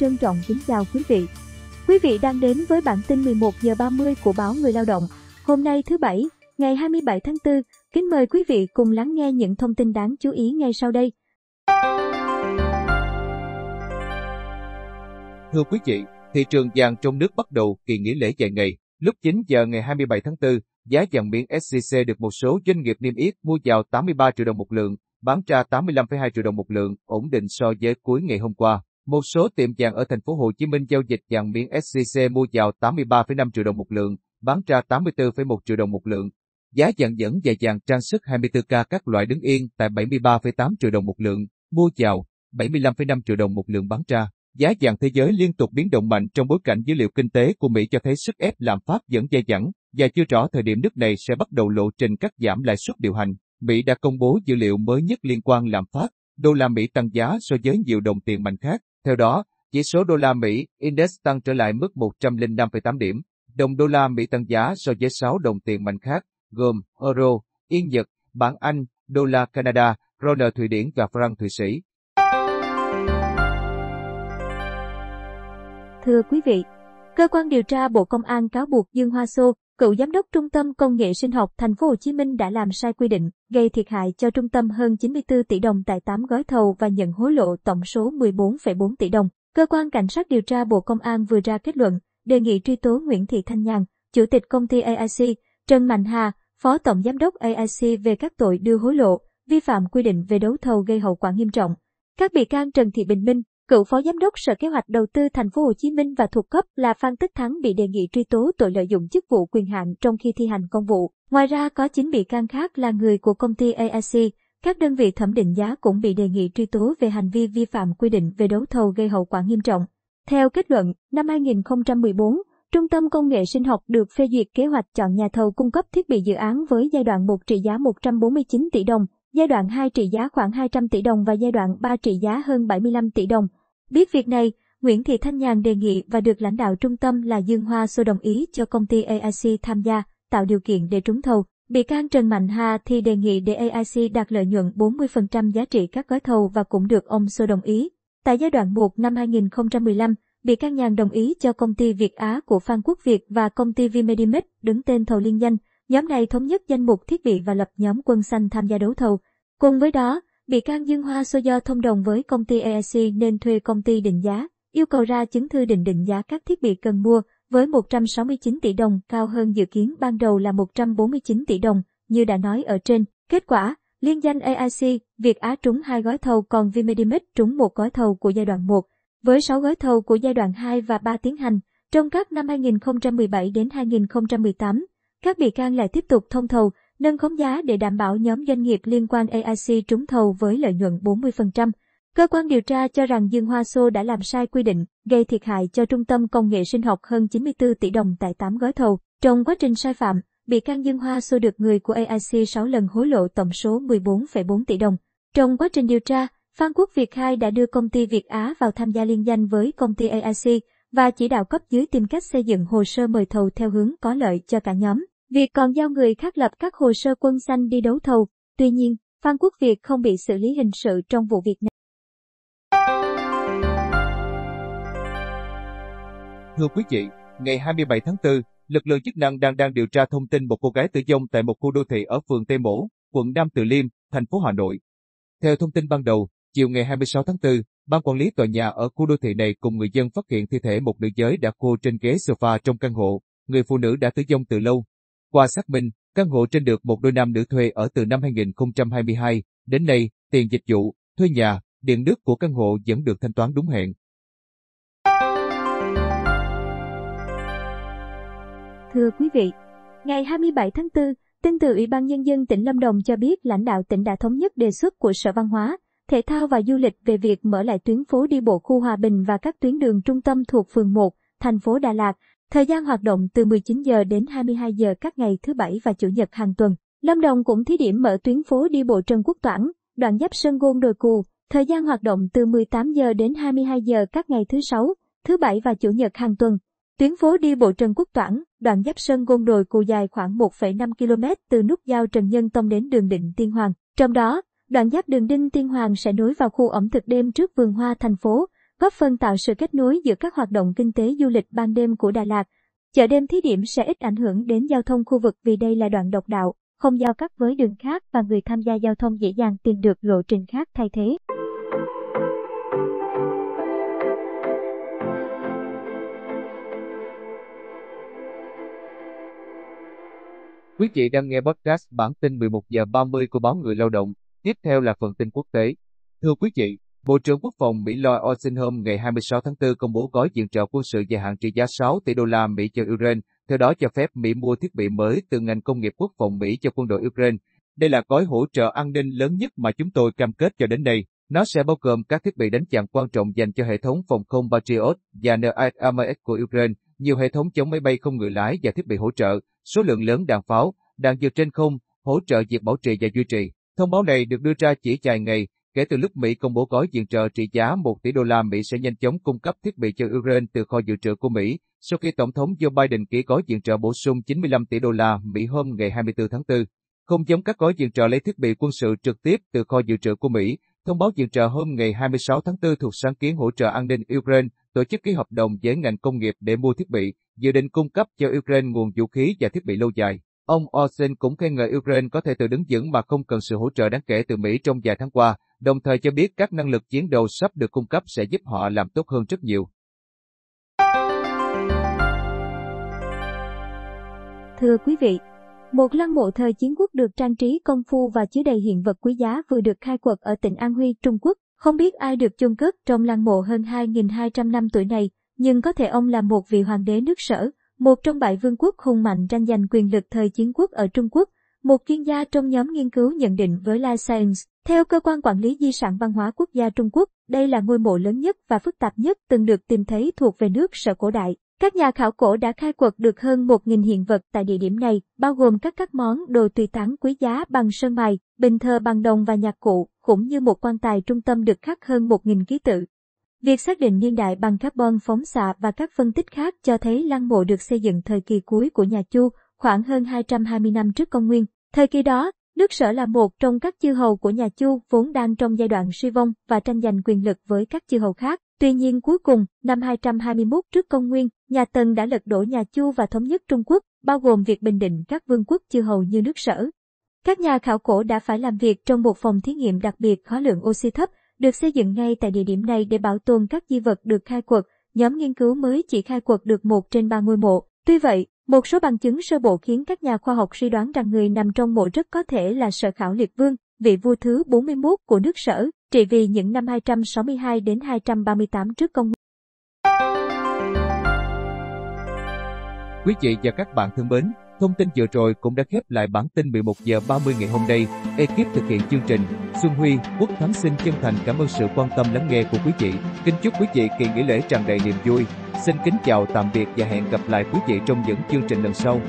Trân trọng kính chào quý vị. Quý vị đang đến với bản tin 11 giờ 30 của báo Người Lao động. Hôm nay thứ Bảy, ngày 27 tháng 4, kính mời quý vị cùng lắng nghe những thông tin đáng chú ý ngay sau đây. Thưa quý vị, Thị trường vàng trong nước bắt đầu kỳ nghỉ lễ dài ngày. Lúc 9 giờ ngày 27 tháng 4, giá vàng miếng SJC được một số doanh nghiệp niêm yết mua vào 83 triệu đồng một lượng, bán ra 85,2 triệu đồng một lượng, ổn định so với cuối ngày hôm qua. Một số tiệm vàng ở thành phố Hồ Chí Minh giao dịch vàng miếng SJC mua vào 83,5 triệu đồng một lượng, bán ra 84,1 triệu đồng một lượng. Giá vàng dẫn và vàng trang sức 24K các loại đứng yên tại 73,8 triệu đồng một lượng, mua vào 75,5 triệu đồng một lượng bán ra. Giá vàng thế giới liên tục biến động mạnh trong bối cảnh dữ liệu kinh tế của Mỹ cho thấy sức ép lạm phát vẫn dai dẳng, và chưa rõ thời điểm nước này sẽ bắt đầu lộ trình cắt giảm lãi suất điều hành. Mỹ đã công bố dữ liệu mới nhất liên quan lạm phát, đô la Mỹ tăng giá so với nhiều đồng tiền mạnh khác. Theo đó, chỉ số đô la Mỹ index tăng trở lại mức 105,8 điểm, đồng đô la Mỹ tăng giá so với 6 đồng tiền mạnh khác, gồm euro, yên Nhật, bảng Anh, đô la Canada, ron Thụy Điển và franc Thụy Sĩ. Thưa quý vị, cơ quan điều tra Bộ Công an cáo buộc Dương Hoa Sô, cựu giám đốc Trung tâm Công nghệ Sinh học Thành phố Hồ Chí Minh đã làm sai quy định, gây thiệt hại cho trung tâm hơn 94 tỷ đồng tại 8 gói thầu và nhận hối lộ tổng số 14,4 tỷ đồng. Cơ quan cảnh sát điều tra Bộ Công an vừa ra kết luận, đề nghị truy tố Nguyễn Thị Thanh Nhàn, chủ tịch công ty AIC, Trần Mạnh Hà, phó tổng giám đốc AIC về các tội đưa hối lộ, vi phạm quy định về đấu thầu gây hậu quả nghiêm trọng. Các bị can Trần Thị Bình Minh, Cựu phó giám đốc Sở Kế hoạch Đầu tư Thành phố Hồ Chí Minh và thuộc cấp là Phan Tất Thắng bị đề nghị truy tố tội lợi dụng chức vụ quyền hạn trong khi thi hành công vụ. Ngoài ra có 9 bị can khác là người của công ty AIC. Các đơn vị thẩm định giá cũng bị đề nghị truy tố về hành vi vi phạm quy định về đấu thầu gây hậu quả nghiêm trọng. Theo kết luận, năm 2014, Trung tâm Công nghệ Sinh học được phê duyệt kế hoạch chọn nhà thầu cung cấp thiết bị dự án với giai đoạn 1 trị giá 149 tỷ đồng, giai đoạn 2 trị giá khoảng 200 tỷ đồng và giai đoạn 3 trị giá hơn 75 tỷ đồng. Biết việc này, Nguyễn Thị Thanh Nhàn đề nghị và được lãnh đạo trung tâm là Dương Hoa Sô đồng ý cho công ty AIC tham gia, tạo điều kiện để trúng thầu. Bị can Trần Mạnh Hà thì đề nghị để AIC đạt lợi nhuận 40% giá trị các gói thầu và cũng được ông Sô đồng ý. Tại giai đoạn 1 năm 2015, bị can Nhàn đồng ý cho công ty Việt Á của Phan Quốc Việt và công ty Vimedimex đứng tên thầu liên danh, Nhóm này thống nhất danh mục thiết bị và lập nhóm quân xanh tham gia đấu thầu. Cùng với đó, bị can Dương Hoa Sô do thông đồng với công ty EEC nên thuê công ty định giá, yêu cầu ra chứng thư định định giá các thiết bị cần mua với 169 tỷ đồng cao hơn dự kiến ban đầu là 149 tỷ đồng, như đã nói ở trên. Kết quả, liên danh AIC, Việt Á trúng hai gói thầu còn Vimedimax trúng một gói thầu của giai đoạn 1, với 6 gói thầu của giai đoạn 2 và 3 tiến hành. Trong các năm 2017 đến 2018, các bị can lại tiếp tục thông thầu, nâng khống giá để đảm bảo nhóm doanh nghiệp liên quan AIC trúng thầu với lợi nhuận 40%. Cơ quan điều tra cho rằng Dương Hoa Sô đã làm sai quy định, gây thiệt hại cho Trung tâm Công nghệ Sinh học hơn 94 tỷ đồng tại 8 gói thầu. Trong quá trình sai phạm, bị can Dương Hoa Sô được người của AIC 6 lần hối lộ tổng số 14,4 tỷ đồng. Trong quá trình điều tra, Phan Quốc Việt Khai đã đưa công ty Việt Á vào tham gia liên danh với công ty AIC và chỉ đạo cấp dưới tìm cách xây dựng hồ sơ mời thầu theo hướng có lợi cho cả nhóm. Việt còn giao người khác lập các hồ sơ quân xanh đi đấu thầu, tuy nhiên, Phan Quốc Việt không bị xử lý hình sự trong vụ việc này. Thưa quý vị, ngày 27 tháng 4, lực lượng chức năng đang đang điều tra thông tin một cô gái tử vong tại một khu đô thị ở phường Tây Mỗ, quận Nam Từ Liêm, thành phố Hà Nội. Theo thông tin ban đầu, chiều ngày 26 tháng 4, ban quản lý tòa nhà ở khu đô thị này cùng người dân phát hiện thi thể một nữ giới đã khô trên ghế sofa trong căn hộ. Người phụ nữ đã tử vong từ lâu, qua xác minh, căn hộ trên được một đôi nam nữ thuê ở từ năm 2022, đến nay, tiền dịch vụ, thuê nhà, điện nước của căn hộ vẫn được thanh toán đúng hẹn. Thưa quý vị, ngày 27 tháng 4, tin từ Ủy ban Nhân dân tỉnh Lâm Đồng cho biết lãnh đạo tỉnh đã thống nhất đề xuất của Sở Văn hóa, Thể thao và Du lịch về việc mở lại tuyến phố đi bộ khu Hòa Bình và các tuyến đường trung tâm thuộc phường 1, thành phố Đà Lạt, Thời gian hoạt động từ 19 giờ đến 22 giờ các ngày thứ Bảy và Chủ nhật hàng tuần. Lâm Đồng cũng thí điểm mở tuyến phố đi bộ Trần Quốc Toản, đoạn giáp Sơn Gôn Đồi Cù, thời gian hoạt động từ 18 giờ đến 22 giờ các ngày thứ Sáu, thứ Bảy và Chủ nhật hàng tuần. Tuyến phố đi bộ Trần Quốc Toản, đoạn giáp Sơn Gôn Đồi Cù dài khoảng 1,5 km từ nút giao Trần Nhân Tông đến đường Định Tiên Hoàng. Trong đó, đoạn giáp đường Đinh Tiên Hoàng sẽ nối vào khu ẩm thực đêm trước vườn hoa thành phố, góp phần tạo sự kết nối giữa các hoạt động kinh tế du lịch ban đêm của Đà Lạt. Chợ đêm thí điểm sẽ ít ảnh hưởng đến giao thông khu vực vì đây là đoạn độc đạo, không giao cắt với đường khác và người tham gia giao thông dễ dàng tìm được lộ trình khác thay thế. Quý vị đang nghe podcast bản tin 11 giờ 30 của báo Người Lao động. Tiếp theo là phần tin quốc tế. Thưa quý vị, Bộ trưởng Quốc phòng Mỹ Lloyd Austin hôm ngày 26 tháng 4 công bố gói viện trợ quân sự dài hạn trị giá 6 tỷ đô la Mỹ cho Ukraine, theo đó cho phép Mỹ mua thiết bị mới từ ngành công nghiệp quốc phòng Mỹ cho quân đội Ukraine. Đây là gói hỗ trợ an ninh lớn nhất mà chúng tôi cam kết cho đến nay. Nó sẽ bao gồm các thiết bị đánh chặn quan trọng dành cho hệ thống phòng không Patriot và NIRMS của Ukraine, nhiều hệ thống chống máy bay không người lái và thiết bị hỗ trợ, số lượng lớn đạn pháo, đạn dược trên không, hỗ trợ việc bảo trì và duy trì. Thông báo này được đưa ra chỉ vài ngày Kể từ lúc Mỹ công bố gói viện trợ trị giá 1 tỷ đô la Mỹ sẽ nhanh chóng cung cấp thiết bị cho Ukraine từ kho dự trữ của Mỹ, sau khi Tổng thống Joe Biden ký gói viện trợ bổ sung 95 tỷ đô la Mỹ hôm ngày 24 tháng 4. Không giống các gói viện trợ lấy thiết bị quân sự trực tiếp từ kho dự trữ của Mỹ, thông báo viện trợ hôm ngày 26 tháng 4 thuộc sáng kiến hỗ trợ an ninh Ukraine tổ chức ký hợp đồng với ngành công nghiệp để mua thiết bị, dự định cung cấp cho Ukraine nguồn vũ khí và thiết bị lâu dài. Ông Olsen cũng khen ngợi Ukraine có thể tự đứng vững mà không cần sự hỗ trợ đáng kể từ Mỹ trong vài tháng qua, đồng thời cho biết các năng lực chiến đấu sắp được cung cấp sẽ giúp họ làm tốt hơn rất nhiều. Thưa quý vị, một lăng mộ thời chiến quốc được trang trí công phu và chứa đầy hiện vật quý giá vừa được khai quật ở tỉnh An Huy, Trung Quốc. Không biết ai được chôn cất trong lăng mộ hơn 2.200 năm tuổi này, nhưng có thể ông là một vị hoàng đế nước sở, một trong bảy vương quốc hùng mạnh tranh giành quyền lực thời chiến quốc ở Trung Quốc, một chuyên gia trong nhóm nghiên cứu nhận định với Life Science. Theo cơ quan quản lý di sản văn hóa quốc gia Trung Quốc, đây là ngôi mộ lớn nhất và phức tạp nhất từng được tìm thấy thuộc về nước sở cổ đại. Các nhà khảo cổ đã khai quật được hơn 1.000 hiện vật tại địa điểm này, bao gồm các các món đồ tùy tán quý giá bằng sơn mài, bình thờ bằng đồng và nhạc cụ, cũng như một quan tài trung tâm được khắc hơn 1.000 ký tự. Việc xác định niên đại bằng carbon phóng xạ và các phân tích khác cho thấy lăng mộ được xây dựng thời kỳ cuối của nhà Chu, khoảng hơn 220 năm trước công nguyên. Thời kỳ đó, nước sở là một trong các chư hầu của nhà Chu vốn đang trong giai đoạn suy vong và tranh giành quyền lực với các chư hầu khác. Tuy nhiên cuối cùng, năm 221 trước công nguyên, nhà Tần đã lật đổ nhà Chu và thống nhất Trung Quốc, bao gồm việc bình định các vương quốc chư hầu như nước sở. Các nhà khảo cổ đã phải làm việc trong một phòng thí nghiệm đặc biệt khó lượng oxy thấp được xây dựng ngay tại địa điểm này để bảo tồn các di vật được khai quật, nhóm nghiên cứu mới chỉ khai quật được một trên ba ngôi mộ. Tuy vậy, một số bằng chứng sơ bộ khiến các nhà khoa học suy đoán rằng người nằm trong mộ rất có thể là sở khảo liệt vương, vị vua thứ 41 của nước sở, trị vì những năm 262 đến 238 trước công nguyên. Quý vị và các bạn thân mến, Thông tin vừa rồi cũng đã khép lại bản tin 11 giờ 30 ngày hôm nay. Ekip thực hiện chương trình Xuân Huy, Quốc Thắng xin chân thành cảm ơn sự quan tâm lắng nghe của quý vị. Kính chúc quý vị kỳ nghỉ lễ tràn đầy niềm vui. Xin kính chào tạm biệt và hẹn gặp lại quý vị trong những chương trình lần sau.